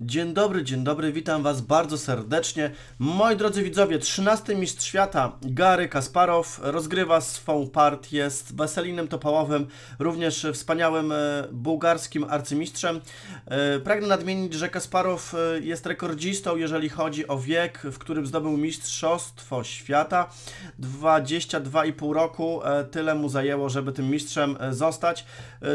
Dzień dobry, dzień dobry, witam Was bardzo serdecznie. Moi drodzy widzowie, 13 mistrz świata Gary Kasparow rozgrywa swą partię z Weselinem Topałowym, również wspaniałym e, bułgarskim arcymistrzem. E, pragnę nadmienić, że Kasparow e, jest rekordzistą, jeżeli chodzi o wiek, w którym zdobył mistrzostwo świata. 22,5 roku, tyle mu zajęło, żeby tym mistrzem zostać.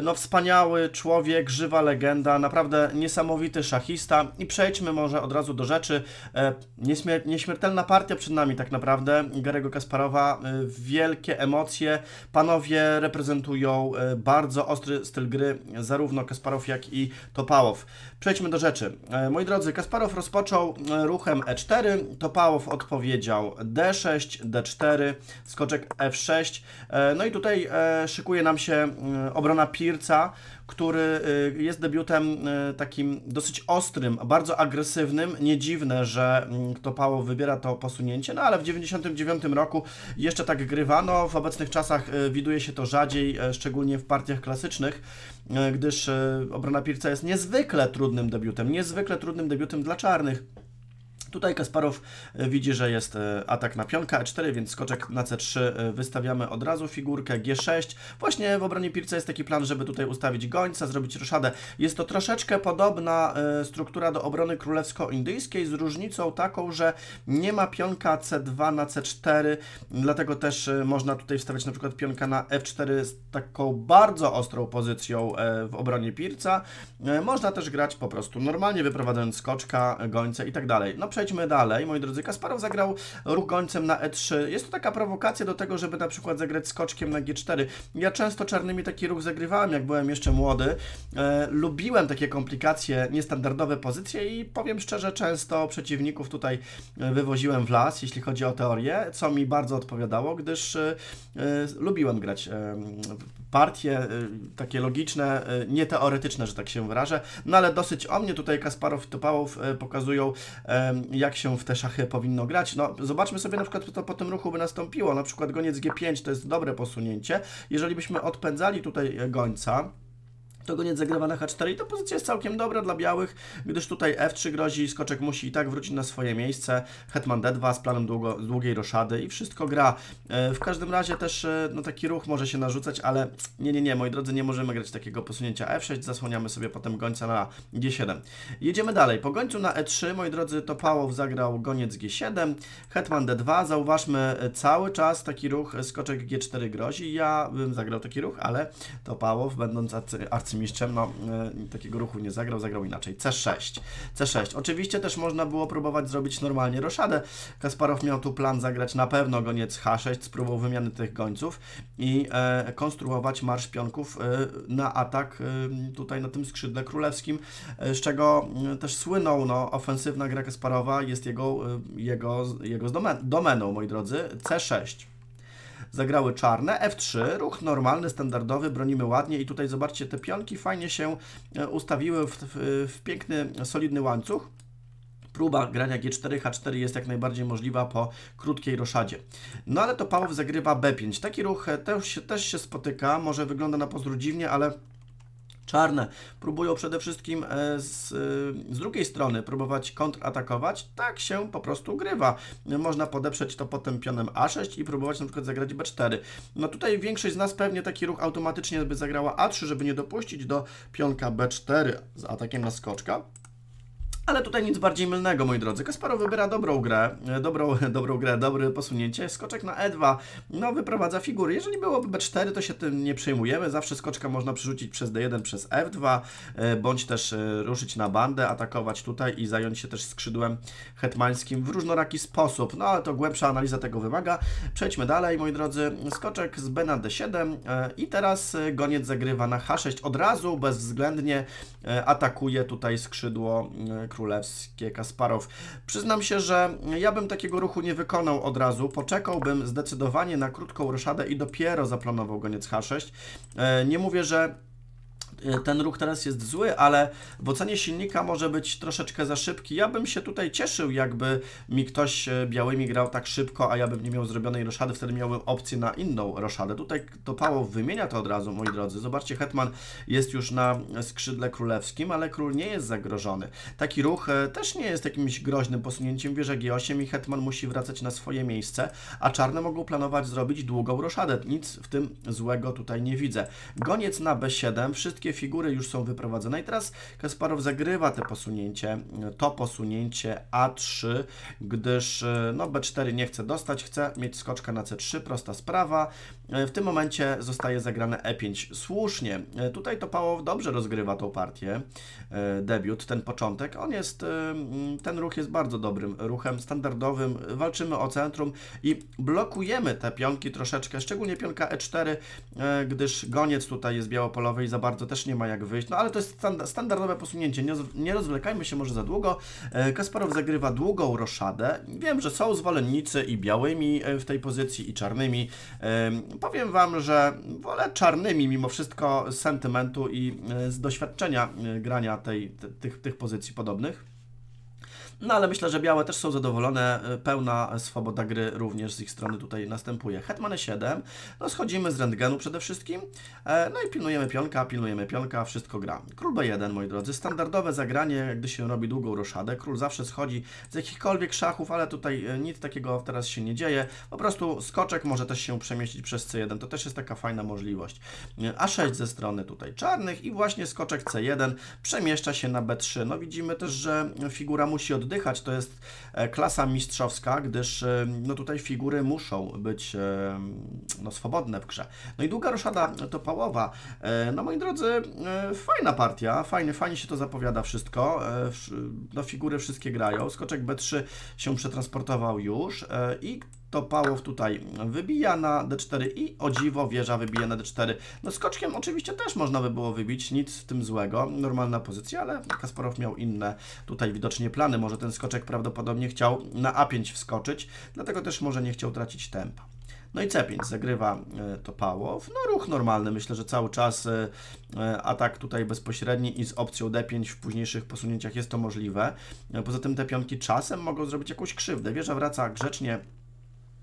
No wspaniały człowiek, żywa legenda, naprawdę niesamowity szachista i przejdźmy może od razu do rzeczy. E, nieśmier nieśmiertelna partia przed nami tak naprawdę, Garego Kasparowa, e, wielkie emocje, panowie reprezentują e, bardzo ostry styl gry, zarówno Kasparow jak i Topałow. Przejdźmy do rzeczy. Moi drodzy, Kasparow rozpoczął ruchem E4, Topałow odpowiedział D6, D4, skoczek F6, no i tutaj szykuje nam się obrona Pirca, który y, jest debiutem y, takim dosyć ostrym, bardzo agresywnym. Nie dziwne, że mm, kto Pało wybiera to posunięcie, no ale w 99 roku jeszcze tak grywano. W obecnych czasach y, widuje się to rzadziej, szczególnie w partiach klasycznych, gdyż obrona Pirca jest niezwykle trudnym debiutem, niezwykle trudnym debiutem dla czarnych. Tutaj Kasparow e, widzi, że jest e, atak na pionka E4, więc skoczek na C3 e, wystawiamy od razu figurkę G6. Właśnie w obronie Pirca jest taki plan, żeby tutaj ustawić gońca, zrobić roszadę. Jest to troszeczkę podobna struktura do obrony królewsko-indyjskiej z różnicą taką, że nie ma pionka C2 na C4, dlatego też można tutaj wstawiać na przykład pionka na F4 z taką bardzo ostrą pozycją w obronie Pirca. Można też grać po prostu normalnie, wyprowadzając skoczka, gońca i tak dalej. No, przejdźmy dalej, moi drodzy. Kasparow zagrał rugońcem na E3. Jest to taka prowokacja do tego, żeby na przykład zagrać skoczkiem na G4. Ja często czarnymi taki ruch zagrywałem, jak byłem jeszcze młody. E, lubiłem takie komplikacje, niestandardowe pozycje i powiem szczerze, często przeciwników tutaj e, wywoziłem w las, jeśli chodzi o teorię, co mi bardzo odpowiadało, gdyż e, e lubiłem grać e, partie y, takie logiczne, y, nie teoretyczne, że tak się wyrażę. No ale dosyć o mnie tutaj Kasparow i Topałów y, pokazują, jak się w te szachy powinno grać. No zobaczmy sobie na przykład, co po tym ruchu by nastąpiło. Na przykład goniec G5 to jest dobre posunięcie. Jeżeli byśmy odpędzali tutaj e, gońca, to zagrywa na H4 i ta pozycja jest całkiem dobra dla białych, gdyż tutaj F3 grozi, skoczek musi i tak wrócić na swoje miejsce, hetman D2 z planem długo, długiej roszady i wszystko gra. E, w każdym razie też e, no, taki ruch może się narzucać, ale nie, nie, nie, moi drodzy, nie możemy grać takiego posunięcia F6, zasłaniamy sobie potem gońca na G7. Jedziemy dalej, po gońcu na E3, moi drodzy, to Pałow zagrał goniec G7, hetman D2, zauważmy e, cały czas taki ruch, skoczek G4 grozi, ja bym zagrał taki ruch, ale to Pałow, będąc arcy arcymistrzem, no y, takiego ruchu nie zagrał, zagrał inaczej. C6. C6. Oczywiście też można było próbować zrobić normalnie roszadę. Kasparow miał tu plan zagrać na pewno goniec H6, spróbował wymiany tych gońców i e, konstruować marsz pionków e, na atak e, tutaj na tym skrzydle królewskim, e, z czego e, też słynął no, ofensywna gra Kasparowa, jest jego, e, jego, jego domen domeną, moi drodzy, C6 zagrały czarne, F3, ruch normalny, standardowy, bronimy ładnie i tutaj zobaczcie, te pionki fajnie się e, ustawiły w, w, w piękny, solidny łańcuch próba grania G4, H4 jest jak najbardziej możliwa po krótkiej roszadzie. No ale to Pałow zagrywa B5. Taki ruch e, też, też się spotyka, może wygląda na pozór dziwnie, ale czarne próbują przede wszystkim e, z, e, z drugiej strony próbować kontratakować, tak się po prostu grywa. Można podeprzeć to potem pionem A6 i próbować na przykład zagrać B4. No tutaj większość z nas pewnie taki ruch automatycznie by zagrała A3, żeby nie dopuścić do pionka B4 z atakiem na skoczka, ale tutaj nic bardziej mylnego, moi drodzy. Kasparo wybiera dobrą grę, e, dobrą, dobrą grę, dobre posunięcie. Skoczek na E2, no wyprowadza figury. Jeżeli byłoby B4, to się tym nie przejmujemy. Zawsze skoczka można przerzucić przez D1, przez F2, e, bądź też e, ruszyć na bandę, atakować tutaj i zająć się też skrzydłem hetmańskim w różnoraki sposób. No ale to głębsza analiza tego wymaga. Przejdźmy dalej, moi drodzy. Skoczek z B na D7 i teraz goniec zagrywa na H6. Od razu, bezwzględnie atakuje tutaj skrzydło królewskie Kasparow. Przyznam się, że ja bym takiego ruchu nie wykonał od razu. Poczekałbym zdecydowanie na krótką ryszadę i dopiero zaplanował goniec H6. E, nie mówię, że Y, ten ruch teraz jest zły, ale w ocenie silnika może być troszeczkę za szybki. Ja bym się tutaj cieszył, jakby mi ktoś y, białymi grał tak szybko, a ja bym nie miał zrobionej roszady, wtedy miałbym opcję na inną roszadę. Tutaj to pało wymienia to od razu, moi drodzy. Zobaczcie, Hetman jest już na skrzydle królewskim, ale król nie jest zagrożony. Taki ruch y, też nie jest jakimś groźnym posunięciem wieża G8 i Hetman musi wracać na swoje miejsce, a czarne mogą planować zrobić długą roszadę. Nic w tym złego tutaj nie widzę. Goniec na B7, wszystkie wszystkie figury już są wyprowadzone. I teraz Kasparow zagrywa te posunięcie, to posunięcie A3, gdyż e, no B4 nie chce dostać, chce mieć skoczka na C3, prosta sprawa. E, w tym momencie zostaje zagrane E5. Słusznie. E, tutaj to Pałow dobrze rozgrywa tą partię. E, debiut, ten początek. On jest, ten ruch jest bardzo dobrym ruchem, standardowym. Walczymy o centrum i blokujemy te pionki troszeczkę, szczególnie pionka E4, gdyż goniec tutaj jest białopolowy i za bardzo też nie ma jak wyjść. No ale to jest standardowe posunięcie. Nie rozwlekajmy się może za długo. Kasparow zagrywa długą roszadę. Wiem, że są zwolennicy i białymi w tej pozycji i czarnymi powiem Wam, że wolę czarnymi mimo wszystko z sentymentu i e, z doświadczenia e, grania tej, tych, tych pozycji podobnych. No ale myślę, że białe też są zadowolone, y, pełna swoboda gry również z ich strony tutaj następuje. Hetman 7 no schodzimy z rentgenu przede wszystkim, e, no i pilnujemy pionka, pilnujemy pionka, wszystko gra. Król B1, moi drodzy, standardowe zagranie, gdy się robi długą roszadę, król zawsze schodzi z jakichkolwiek szachów, ale tutaj e, nic takiego teraz się nie dzieje, po prostu skoczek może też się przemieścić przez C1, to też jest taka fajna możliwość. E, A6 ze strony tutaj czarnych i właśnie skoczek C1 przemieszcza się na B3, no widzimy też, że figura musi od oddychać. To jest e, klasa mistrzowska, gdyż e, no tutaj figury muszą być e, no, swobodne w grze. No i długa roszada topałowa. No moi drodzy, fajna partia, fajnie, fajnie się to zapowiada wszystko. No figury wszystkie grają. Skoczek B3 się przetransportował już i to Pałow tutaj wybija na D4 i o dziwo wieża wybija na D4. No skoczkiem oczywiście też można by było wybić, nic w tym złego, normalna pozycja, ale Kasparow miał inne tutaj widocznie plany, może ten skoczek prawdopodobnie chciał na A5 wskoczyć, dlatego też może nie chciał tracić tempa. No i C5 zagrywa e, Topałow. No ruch normalny, myślę, że cały czas e, e, atak tutaj bezpośredni i z opcją D5 w późniejszych posunięciach jest to możliwe. Poza tym te pionki czasem mogą zrobić jakąś krzywdę. Wieża wraca grzecznie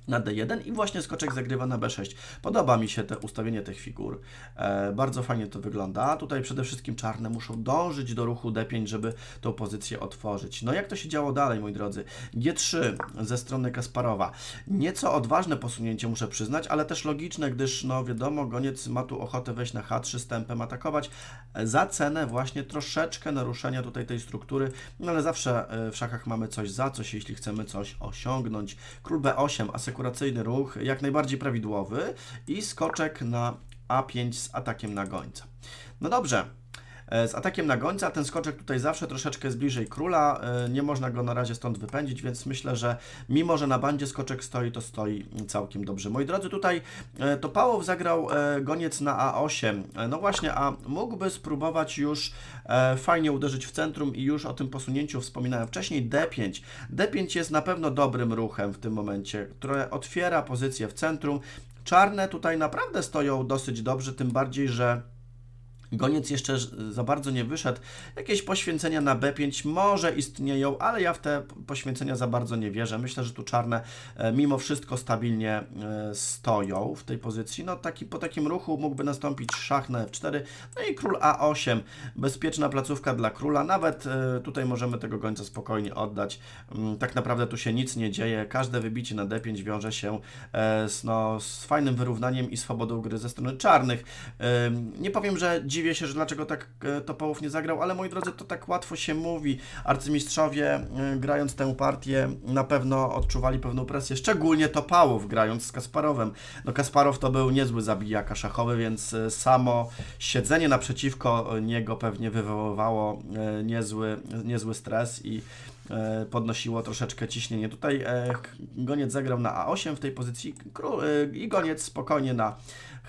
na D1 i właśnie skoczek zagrywa na B6. Podoba mi się te ustawienie tych figur. E, bardzo fajnie to wygląda. Tutaj przede wszystkim czarne muszą dążyć do ruchu D5, żeby tą pozycję otworzyć. No jak to się działo dalej, moi drodzy? G3 ze strony Kasparowa. Nieco odważne posunięcie, muszę przyznać, ale też logiczne, gdyż no wiadomo, goniec ma tu ochotę wejść na H3 stępem, atakować e, za cenę właśnie troszeczkę naruszenia tutaj tej struktury, no ale zawsze e, w szachach mamy coś za coś, jeśli chcemy coś osiągnąć. Król B8, a sekund kuracyjny ruch, jak najbardziej prawidłowy i skoczek na A5 z atakiem na gońca. No dobrze, E, z atakiem na gońca ten skoczek tutaj zawsze troszeczkę jest bliżej króla, e, nie można go na razie stąd wypędzić, więc myślę, że mimo, że na bandzie skoczek stoi, to stoi całkiem dobrze. Moi drodzy, tutaj e, to Pałow zagrał goniec na A8. No właśnie, a mógłby spróbować już fajnie uderzyć w centrum i już o tym posunięciu wspominałem wcześniej. D5. D5 jest na pewno dobrym ruchem w tym momencie, które otwiera pozycję w centrum. Czarne tutaj naprawdę stoją dosyć dobrze, tym bardziej, że Goniec jeszcze za bardzo nie wyszedł. Jakieś poświęcenia na B5 może istnieją, ale ja w te poświęcenia za bardzo nie wierzę. Myślę, że tu czarne e, mimo wszystko stabilnie e, stoją w tej pozycji. No taki, po takim ruchu mógłby nastąpić szach na F4, no i król A8. Bezpieczna placówka dla króla. Nawet e, tutaj możemy tego gońca spokojnie oddać. Mm, tak naprawdę tu się nic nie dzieje. Każde wybicie na D5 wiąże się z, no, z fajnym wyrównaniem i swobodą gry ze strony czarnych. Nie powiem, że dziś dziwię się, że dlaczego tak e, Topołów nie zagrał, ale moi drodzy, to tak łatwo się mówi. Arcymistrzowie e, grając tę partię na pewno odczuwali pewną presję, szczególnie Topałów grając z Kasparowem. No Kasparow to był niezły zabijaka szachowy, więc e, samo siedzenie naprzeciwko niego pewnie wywoływało niezły, niezły stres i E, podnosiło troszeczkę ciśnienie. Tutaj e, goniec zagrał na A8 w tej pozycji e, i goniec spokojnie na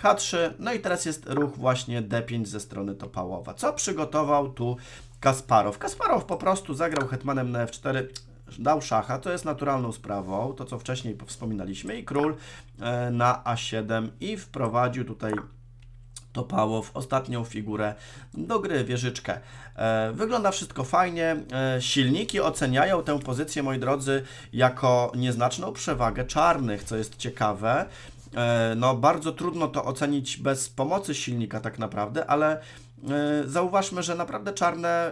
H3. No i teraz jest ruch właśnie D5 ze strony Topałowa. Co przygotował tu Kasparow? Kasparow po prostu zagrał hetmanem na F4 dał szacha, to jest naturalną sprawą, to co wcześniej wspominaliśmy i król na A7 i wprowadził tutaj topało w ostatnią figurę do gry, wieżyczkę. E, wygląda wszystko fajnie. E, silniki oceniają tę pozycję, moi drodzy, jako nieznaczną przewagę czarnych, co jest ciekawe. E, no, bardzo trudno to ocenić bez pomocy silnika tak naprawdę, ale E, zauważmy, że naprawdę czarne e,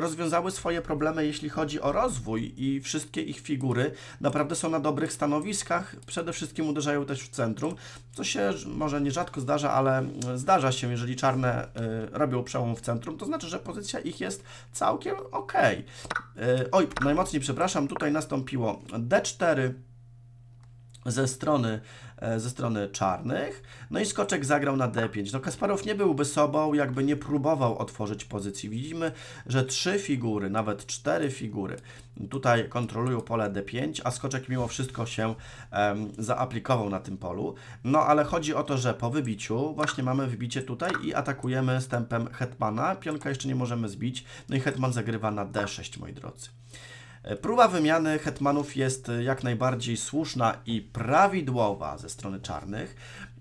rozwiązały swoje problemy, jeśli chodzi o rozwój i wszystkie ich figury naprawdę są na dobrych stanowiskach, przede wszystkim uderzają też w centrum, co się może nierzadko zdarza, ale e, zdarza się, jeżeli czarne robią przełom w centrum, to znaczy, że pozycja ich jest całkiem ok. Oj, najmocniej przepraszam, tutaj nastąpiło D4 ze strony E, ze strony czarnych. No i skoczek zagrał na D5. No Kasparow nie byłby sobą, jakby nie próbował otworzyć pozycji. Widzimy, że trzy figury, nawet cztery figury tutaj kontrolują pole D5, a skoczek mimo wszystko się um, zaaplikował na tym polu. No ale chodzi o to, że po wybiciu właśnie mamy wybicie tutaj i atakujemy stępem hetmana. Pionka jeszcze nie możemy zbić. No i hetman zagrywa na D6, moi drodzy. E, próba wymiany hetmanów jest e, jak najbardziej słuszna i prawidłowa ze strony czarnych.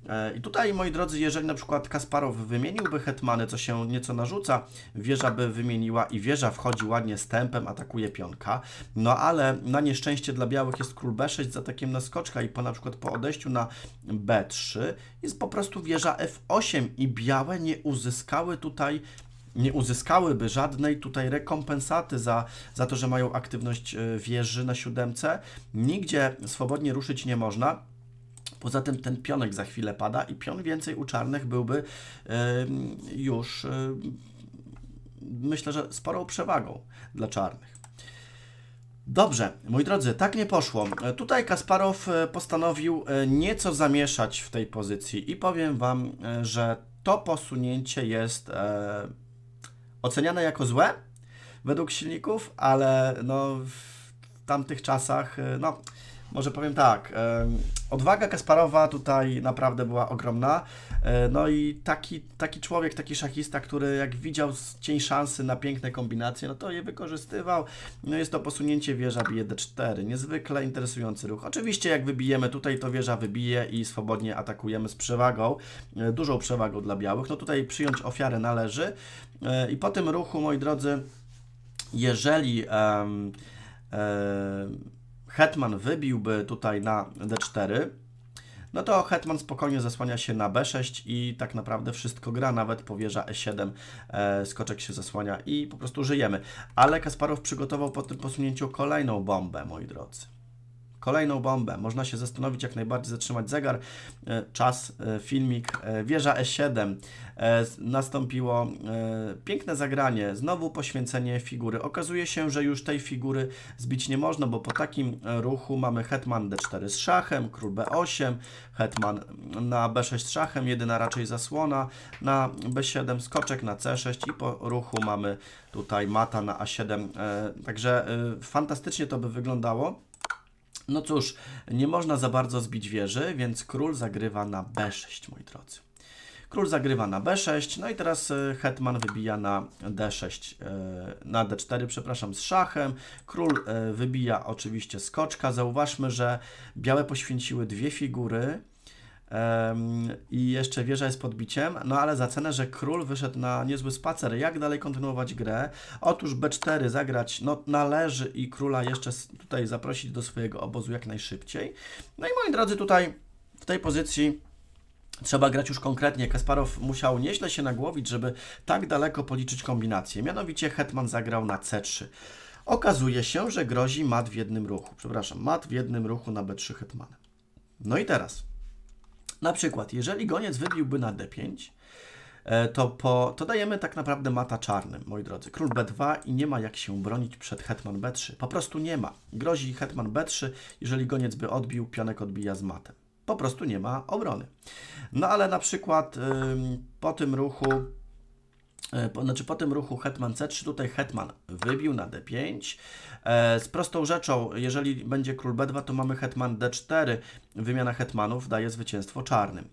E, I tutaj, moi drodzy, jeżeli na przykład Kasparow wymieniłby hetmany, co się nieco narzuca, wieża by wymieniła i wieża wchodzi ładnie z tempem, atakuje pionka. No ale na nieszczęście dla białych jest król b6 z atakiem na skoczka i po na przykład po odejściu na b3 jest po prostu wieża f8 i białe nie uzyskały tutaj nie uzyskałyby żadnej tutaj rekompensaty za, za to, że mają aktywność e, wieży na siódemce. Nigdzie swobodnie ruszyć nie można. Poza tym ten pionek za chwilę pada i pion więcej u czarnych byłby yy, już yy, myślę, że sporą przewagą dla czarnych. Dobrze, moi drodzy, tak nie poszło. E, tutaj Kasparow postanowił nieco zamieszać w tej pozycji i powiem Wam, że to posunięcie jest oceniane jako złe według silników, ale no w tamtych czasach, y, no może powiem tak, odwaga Kasparowa tutaj naprawdę była ogromna. E, no i taki, taki człowiek, taki szachista, który jak widział cień szansy na piękne kombinacje, no to je wykorzystywał. No jest to posunięcie wieża bije d4, niezwykle interesujący ruch. Oczywiście jak wybijemy tutaj, to wieża wybije i swobodnie atakujemy z przewagą, e, dużą przewagą dla białych. No tutaj przyjąć ofiarę należy. E, I po tym ruchu, moi drodzy, jeżeli... Um, um, hetman wybiłby tutaj na d4, no to hetman spokojnie zasłania się na b6 i tak naprawdę wszystko gra, nawet powierza e7, e, skoczek się zasłania i po prostu żyjemy. Ale Kasparow przygotował po tym posunięciu kolejną bombę, moi drodzy kolejną bombę. Można się zastanowić, jak najbardziej zatrzymać zegar. E, czas, e, filmik, e, wieża E7. Nastąpiło piękne zagranie, znowu poświęcenie figury. Okazuje się, że już tej figury zbić nie można, bo po takim ruchu mamy hetman D4 z szachem, król B8, hetman na B6 z szachem, jedyna raczej zasłona na B7, skoczek na C6 i po ruchu mamy tutaj mata na A7. Także fantastycznie to by wyglądało. No cóż, nie można za bardzo zbić wieży, więc król zagrywa na b6, moi drodzy. Król zagrywa na b6, no i teraz e, hetman wybija na d6, e, na d4, przepraszam, z szachem. Król e, wybija oczywiście skoczka. Zauważmy, że białe poświęciły dwie figury, i jeszcze wieża jest podbiciem, no ale za cenę, że król wyszedł na niezły spacer. Jak dalej kontynuować grę? Otóż B4 zagrać no, należy i króla jeszcze tutaj zaprosić do swojego obozu jak najszybciej. No i moi drodzy, tutaj w tej pozycji Trzeba grać już konkretnie. Kasparow musiał nieźle się nagłowić, żeby tak daleko policzyć kombinację. Mianowicie Hetman zagrał na C3. Okazuje się, że grozi mat w jednym ruchu. Przepraszam, mat w jednym ruchu na B3 hetman, No i teraz na przykład, jeżeli goniec wybiłby na d5, e, to, po, to dajemy tak naprawdę mata czarnym, moi drodzy. Król b2 i nie ma jak się bronić przed hetman b3. Po prostu nie ma. Grozi hetman b3, jeżeli goniec by odbił, pionek odbija z matem. Po prostu nie ma obrony. No ale na przykład ym, po tym ruchu E, znaczy po tym ruchu hetman c3, tutaj hetman wybił na d5. E, z prostą rzeczą, jeżeli będzie król b2, to mamy hetman d4. Wymiana hetmanów daje zwycięstwo czarnym.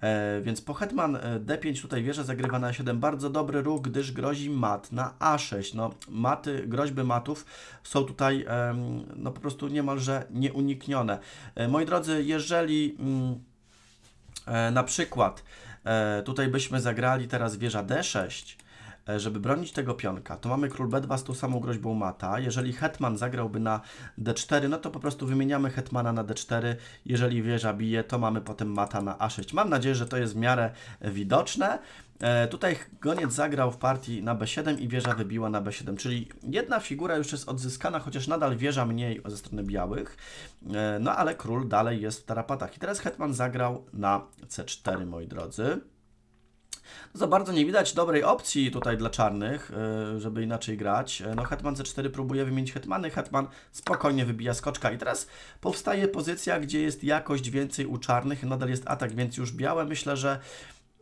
E, więc po hetman d5 tutaj wieża zagrywa na a7. Bardzo dobry ruch, gdyż grozi mat na a6. No, maty, groźby matów są tutaj no, po prostu niemalże nieuniknione. Moi drodzy, jeżeli mm, na przykład E, tutaj byśmy zagrali teraz wieża d6 E, żeby bronić tego pionka, to mamy król b2 z tą samą groźbą mata. Jeżeli hetman zagrałby na d4, no to po prostu wymieniamy hetmana na d4. Jeżeli wieża bije, to mamy potem mata na a6. Mam nadzieję, że to jest w miarę e, widoczne. E, tutaj goniec zagrał w partii na B7 i wieża wybiła na B7, czyli jedna figura już jest odzyskana, chociaż nadal wieża mniej ze strony białych, no ale król dalej jest w tarapatach. I teraz hetman zagrał na C4, moi drodzy. No za bardzo nie widać dobrej opcji tutaj dla czarnych, e, żeby inaczej grać. E, no hetman c4 próbuje wymienić hetmany, hetman spokojnie wybija skoczka i teraz powstaje pozycja, gdzie jest jakość więcej u czarnych, nadal jest atak, więc już białe myślę, że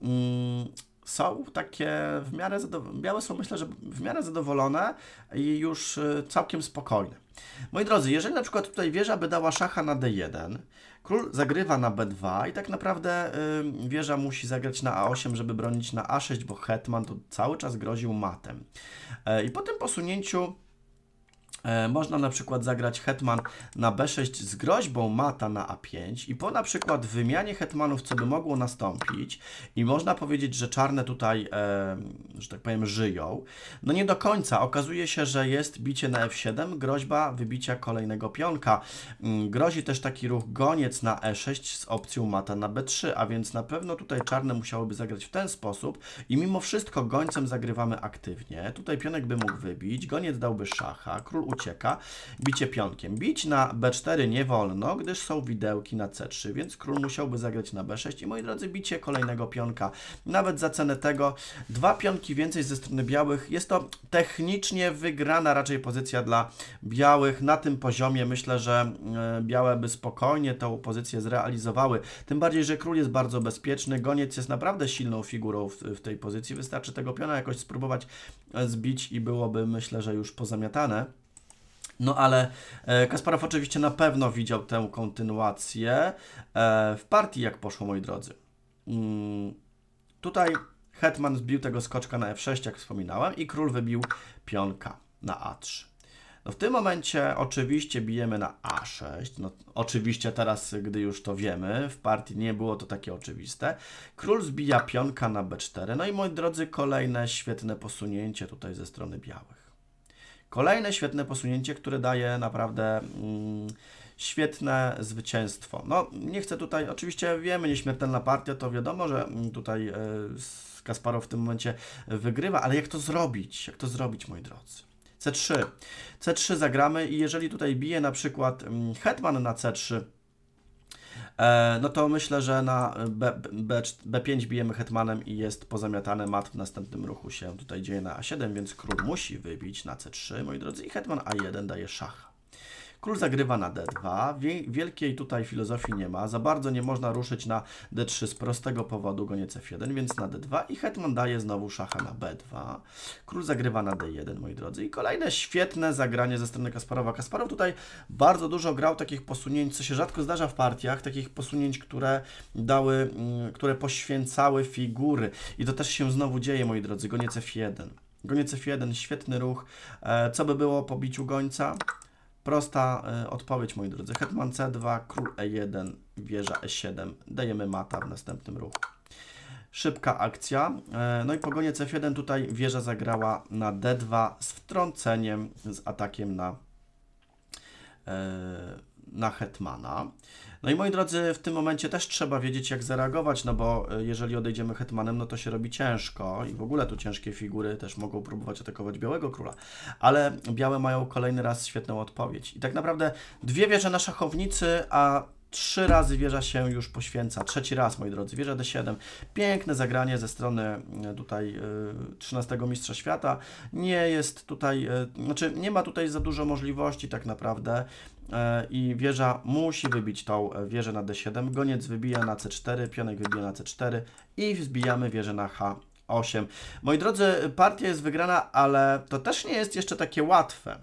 mm, są takie w miarę białe są myślę, że w miarę zadowolone i już y, całkiem spokojne. Moi drodzy, jeżeli na przykład tutaj wieża by dała szacha na d1, król zagrywa na b2 i tak naprawdę y, wieża musi zagrać na a8, żeby bronić na a6, bo hetman to cały czas groził matem. E, I po tym posunięciu E, można na przykład zagrać hetman na b6 z groźbą mata na a5 i po na przykład wymianie hetmanów, co by mogło nastąpić i można powiedzieć, że czarne tutaj, e, że tak powiem, żyją. No nie do końca. Okazuje się, że jest bicie na f7, groźba wybicia kolejnego pionka. Mm, grozi też taki ruch goniec na e6 z opcją mata na b3, a więc na pewno tutaj czarne musiałoby zagrać w ten sposób i mimo wszystko gońcem zagrywamy aktywnie. Tutaj pionek by mógł wybić, goniec dałby szacha, król ucieka. Bicie pionkiem. Bić na b4 nie wolno, gdyż są widełki na c3, więc król musiałby zagrać na b6 i moi drodzy, bicie kolejnego pionka. Nawet za cenę tego dwa pionki więcej ze strony białych. Jest to technicznie wygrana raczej pozycja dla białych. Na tym poziomie myślę, że e, białe by spokojnie tą pozycję zrealizowały. Tym bardziej, że król jest bardzo bezpieczny. Goniec jest naprawdę silną figurą w, w tej pozycji. Wystarczy tego piona jakoś spróbować e, zbić i byłoby myślę, że już pozamiatane. No ale e, Kasparow oczywiście na pewno widział tę kontynuację e, w partii, jak poszło, moi drodzy. Mm, tutaj Hetman zbił tego skoczka na f6, jak wspominałem, i król wybił pionka na a3. No w tym momencie oczywiście bijemy na a6. No, oczywiście teraz, gdy już to wiemy, w partii nie było to takie oczywiste. Król zbija pionka na b4. No i moi drodzy, kolejne świetne posunięcie tutaj ze strony białych. Kolejne świetne posunięcie, które daje naprawdę mm, świetne zwycięstwo. No, nie chcę tutaj, oczywiście wiemy, nieśmiertelna partia, to wiadomo, że mm, tutaj y, Kasparow w tym momencie wygrywa, ale jak to zrobić? Jak to zrobić, moi drodzy? C3. C3 zagramy i jeżeli tutaj bije na przykład mm, Hetman na C3, E, no to myślę, że na B, B, B5 bijemy hetmanem i jest pozamiatane mat w następnym ruchu się tutaj dzieje na A7, więc król musi wybić na C3, moi drodzy, i hetman A1 daje szacha Król zagrywa na D2. Wielkiej tutaj filozofii nie ma. Za bardzo nie można ruszyć na D3 z prostego powodu goniec F1, więc na D2 i hetman daje znowu szacha na B2. Król zagrywa na D1, moi drodzy. I kolejne świetne zagranie ze strony Kasparowa. Kasparow tutaj bardzo dużo grał takich posunięć, co się rzadko zdarza w partiach, takich posunięć, które dały, mm, które poświęcały figury. I to też się znowu dzieje, moi drodzy. Goniec F1. Goniec F1, świetny ruch. E, co by było po biciu gońca? Prosta e, odpowiedź, moi drodzy. Hetman C2, król E1, wieża E7. Dajemy mata w następnym ruchu. Szybka akcja. E, no i pogonie C7 tutaj wieża zagrała na D2 z wtrąceniem, z atakiem na, e, na hetmana. No i moi drodzy, w tym momencie też trzeba wiedzieć, jak zareagować, no bo y, jeżeli odejdziemy hetmanem, no to się robi ciężko i w ogóle tu ciężkie figury też mogą próbować atakować białego króla. Ale białe mają kolejny raz świetną odpowiedź. I tak naprawdę dwie wieże na szachownicy, a Trzy razy wieża się już poświęca. Trzeci raz, moi drodzy, wieża D7. Piękne zagranie ze strony e, tutaj 13 e, Mistrza Świata. Nie jest tutaj, e, znaczy nie ma tutaj za dużo możliwości tak naprawdę i wieża musi wybić tą wieżę na D7. Goniec wybija na C4, pionek wybija na C4 i wzbijamy wieżę na H8. Moi drodzy, partia jest wygrana, ale to też nie jest jeszcze takie łatwe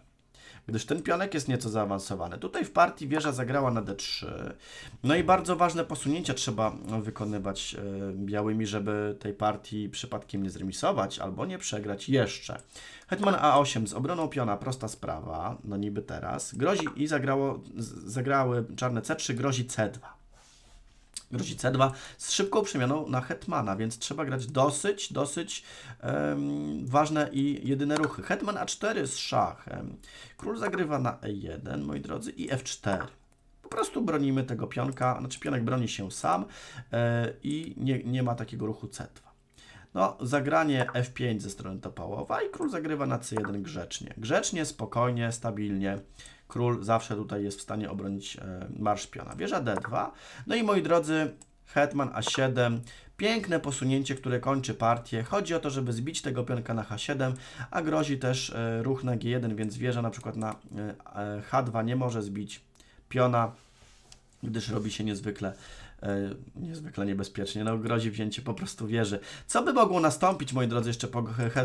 gdyż ten pionek jest nieco zaawansowany. Tutaj w partii wieża zagrała na d3. No i bardzo ważne posunięcia trzeba wykonywać e, białymi, żeby tej partii przypadkiem nie zremisować albo nie przegrać jeszcze. Hetman a8 z obroną piona, prosta sprawa, no niby teraz. Grozi i zagrało, zagrały czarne c3, grozi c2. Rusi C2 z szybką przemianą na hetmana, więc trzeba grać dosyć, dosyć um, ważne i jedyne ruchy. Hetman A4 z szachem. Król zagrywa na E1, moi drodzy, i F4. Po prostu bronimy tego pionka, znaczy pionek broni się sam e, i nie, nie ma takiego ruchu C2. No, zagranie F5 ze strony Topałowa i król zagrywa na C1 grzecznie. Grzecznie, spokojnie, stabilnie król zawsze tutaj jest w stanie obronić e, marsz piona. Wieża d2. No i moi drodzy, hetman a7. Piękne posunięcie, które kończy partię. Chodzi o to, żeby zbić tego pionka na h7, a grozi też e, ruch na g1, więc wieża na przykład na e, h2 nie może zbić piona, gdyż robi się niezwykle E, niezwykle niebezpiecznie. No, grozi wzięcie po prostu wieży. Co by mogło nastąpić, moi drodzy, jeszcze po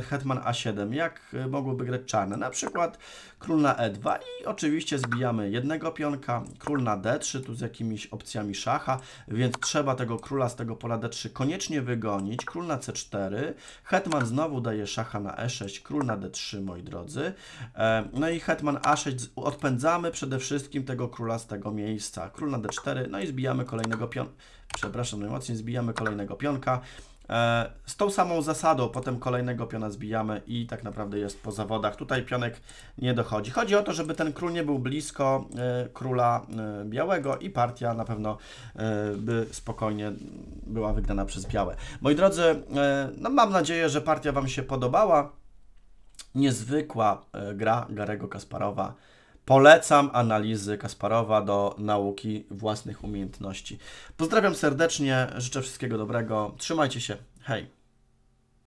Hetman A7? Jak e, mogłyby grać czarne? Na przykład król na E2 i oczywiście zbijamy jednego pionka, król na D3, tu z jakimiś opcjami szacha, więc trzeba tego króla z tego pola D3 koniecznie wygonić. Król na C4, Hetman znowu daje szacha na E6, król na D3, moi drodzy. E, no i Hetman A6 odpędzamy przede wszystkim tego króla z tego miejsca. Król na D4, no i zbijamy kolejnego pionka pion... Przepraszam najmocniej, zbijamy kolejnego pionka. E, z tą samą zasadą potem kolejnego piona zbijamy i tak naprawdę jest po zawodach. Tutaj pionek nie dochodzi. Chodzi o to, żeby ten król nie był blisko e, króla e, białego i partia na pewno by spokojnie była wygrana przez białe. Moi drodzy, no mam nadzieję, że partia Wam się podobała. Niezwykła gra Garego Kasparowa. Polecam analizy Kasparowa do nauki własnych umiejętności. Pozdrawiam serdecznie, życzę wszystkiego dobrego, trzymajcie się, hej!